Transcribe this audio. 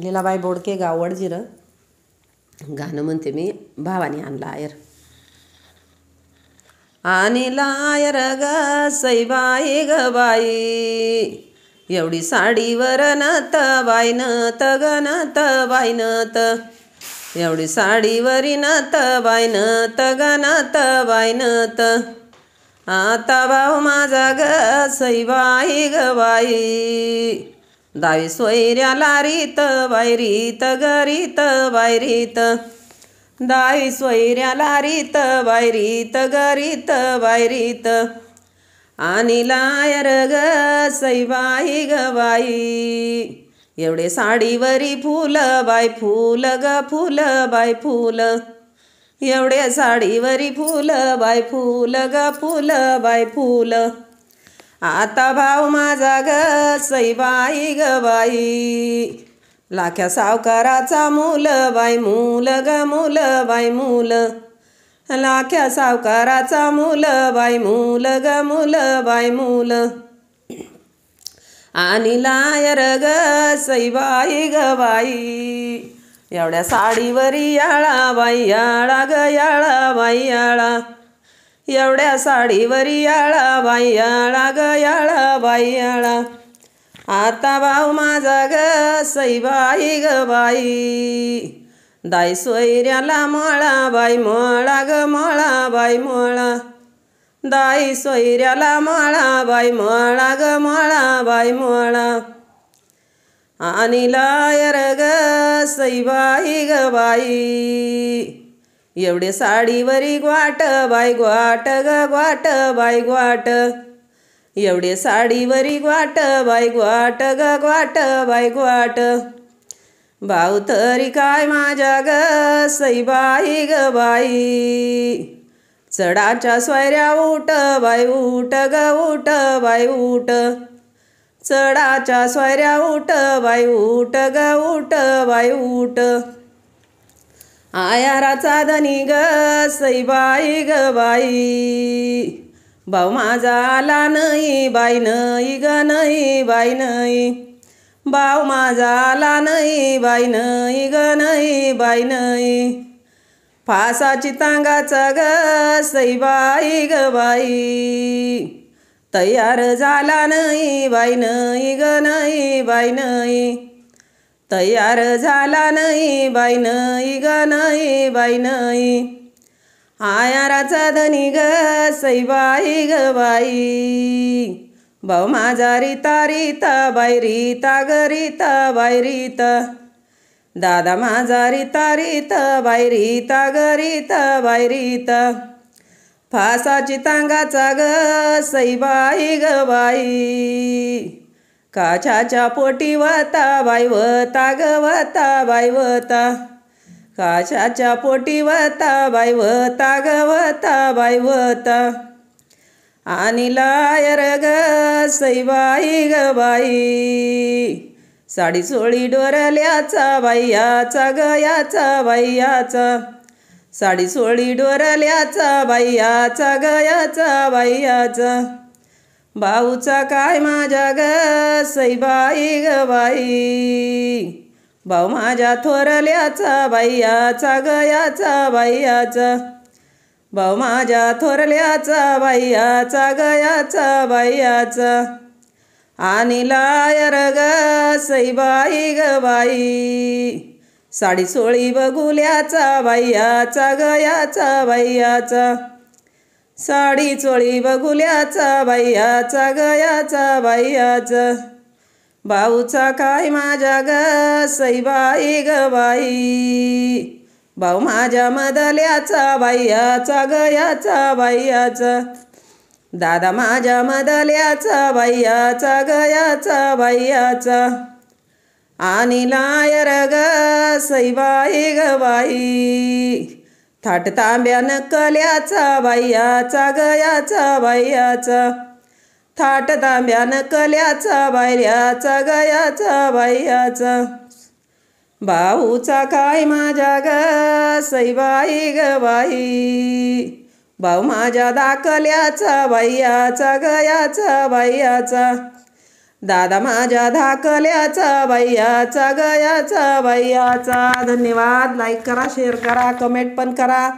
लीलाबाई बोडके गावडजी वडजिरं गाणं म्हणते मी भावाने आणला आयर आणि आयर ग सईबाई ग बाई एवढी साडीवर नत बाई त ग नत बाई नत एवढी साडीवरी नत बाई त ग नत बाई नत आता भाऊ माझा ग सईबाई ग बाई दाई सोयऱ्याला रीत बायरीत गरीत बायरीत दावी सोयऱ्याला रीत वैरीत गरीत बायरीत आणि लायर ग सैबाई ग बाई एवढे साडीवरी फुल बाय फुल ग फुल बाय फुल एवढे साडीवरी फुल बाय फुल ग फुल बाय फुल आता भाऊ माझा ग सईबाई ग बाई लाख्या सावकाराचा मूल बाई मूल ग मूल बाई मूल लाख्या सावकाराचा मूल बाई मूल ग मूल बाई मूल आणि लायर ग सईबाई ग बाई एवढ्या साडीवरी याळा बाई याळा ग याळा बाई याळा एवढ्या साडीवर याळा बाईयाळा याळा बाईयाळा आता भाऊ माझा ग बाई ग बाई दाई सोयऱ्याला मळा बाई मळा ग मळा बाई मळा दाई सोयऱ्याला मळा बाई मळा ग मळा बाई मळा आणि लायर ग बाई ग बाई एवढे साडीवरी ग्वाट बाय ग्वाट ग ग्वाट बाय ग्वाट एवढे साडीवरी ग्वाट बाय ग्वाट ग ग्वाट बाय ग्वाट भाऊ तरी काय माझ्या ग सई बाई ग बाई चडाच्या स्वैऱ्या उठ बाय उठ ग उठ बाय उठ चढाच्या स्वैऱ्या उठ बाय उठ ग उठ बाय उठ आयाराचा धनी ग सई बाई ग बाई भाऊ माझा आला नाही बाई नाही ग नाही बाई नाही भाऊ माझा आला नाही बाई नाही ग नाही बाई नाही फासाची तांगाचा ग सई बाई ग बाई तयार झाला नाही बाई नाही ग नाही बाई नाही तयार झाला नाही बाई नाही ग नाही बाई नाही आयाराचा धनी ग बाई ग बाई भाऊ माझा रीता रीता बाई रीता ग बाई रीता दादा माझा रीता रीता बाई रीता ग बाई रीता फासाची तांगाचा ग बाई ग बाई काछाच्या पोटी वाता बायवता गवता बायवता काशाच्या पोटी वता बायवता गवता बायवता आणि लायर ग सैबाई ग बाई साडी सोळी डोरल्याचा बाईयाचा गयाचा बाईयाचा साडी सोळी डोरल्याचा बाईयाचा गयाचा बाईयाचा भाऊचा काय माझ्या ग सईबाई ग बाई भाऊ माझ्या थोरल्याचा बाईयाचा गयाचा बाईयाचा भाऊ माझ्या थोरल्याचा बाईयाचा गयाचा बाईयाचा आणि लायर ग सईबाई ग बाई साडी सोळी बघूल्याचा बाईयाचा गयाचा बाईयाचा साडी चोळी बघुल्याचा बाईयाचा गयाचा बाईयाचा भाऊचा काय माझ्या ग सईबाई ग बाई भाऊ माझ्या मदल्याचा बाईयाचा गयाचा बाईयाचा दादा माझ्या मदल्याचा बाईयाचा गयाचा बाईयाचा आणि लायर ग सईबाई ग बाई थाट तांब्यानं कल्याचा बाईयाचा गयाचा बाह्याचा थाट तांब्यानं कल्याचा बायऱ्याचा गयाचा बाह्याचा भाऊचा काय माझ्या ग सईबाई ग बाई भाऊ माझ्या दाखल्याचा बाईयाचा गयाचा बाह्याचा दादा माझ्या धाकल्याचा भैयाचा गयाचा भैयाचा धन्यवाद लाईक करा शेअर करा कमेंट पण करा